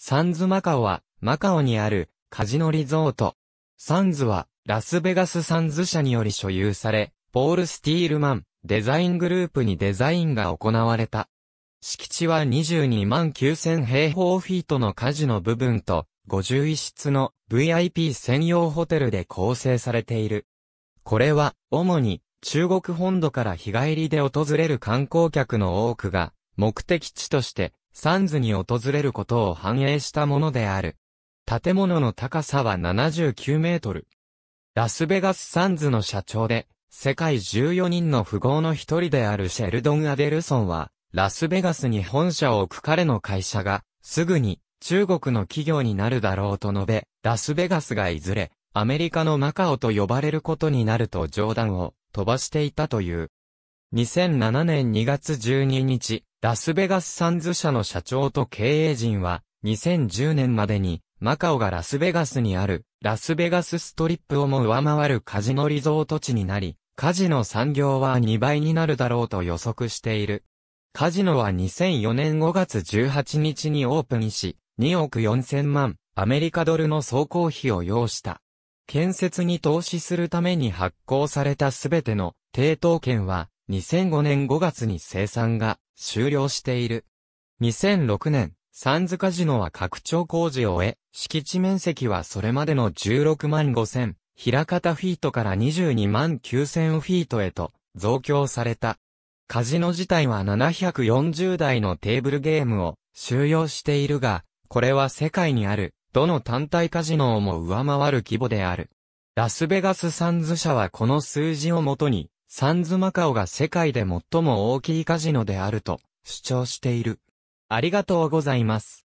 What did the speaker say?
サンズマカオは、マカオにある、カジノリゾート。サンズは、ラスベガスサンズ社により所有され、ポール・スティールマン、デザイングループにデザインが行われた。敷地は22万9000平方フィートのカジノ部分と、51室の VIP 専用ホテルで構成されている。これは、主に、中国本土から日帰りで訪れる観光客の多くが、目的地として、サンズに訪れることを反映したものである。建物の高さは79メートル。ラスベガスサンズの社長で、世界14人の富豪の一人であるシェルドン・アデルソンは、ラスベガスに本社を置く彼の会社が、すぐに中国の企業になるだろうと述べ、ラスベガスがいずれ、アメリカのマカオと呼ばれることになると冗談を飛ばしていたという。2007年2月12日、ラスベガスサンズ社の社長と経営陣は、2010年までに、マカオがラスベガスにある、ラスベガスストリップをも上回るカジノリゾート地になり、カジノ産業は2倍になるだろうと予測している。カジノは2004年5月18日にオープンし、2億4000万アメリカドルの総工費を要した。建設に投資するために発行されたすべての抵当券は2005年5月に生産が終了している。2006年、三塚ジノは拡張工事を終え、敷地面積はそれまでの16万5千、平方フィートから22万9千フィートへと増強された。カジノ自体は740台のテーブルゲームを収容しているが、これは世界にある、どの単体カジノをも上回る規模である。ラスベガスサンズ社はこの数字をもとに、サンズマカオが世界で最も大きいカジノであると主張している。ありがとうございます。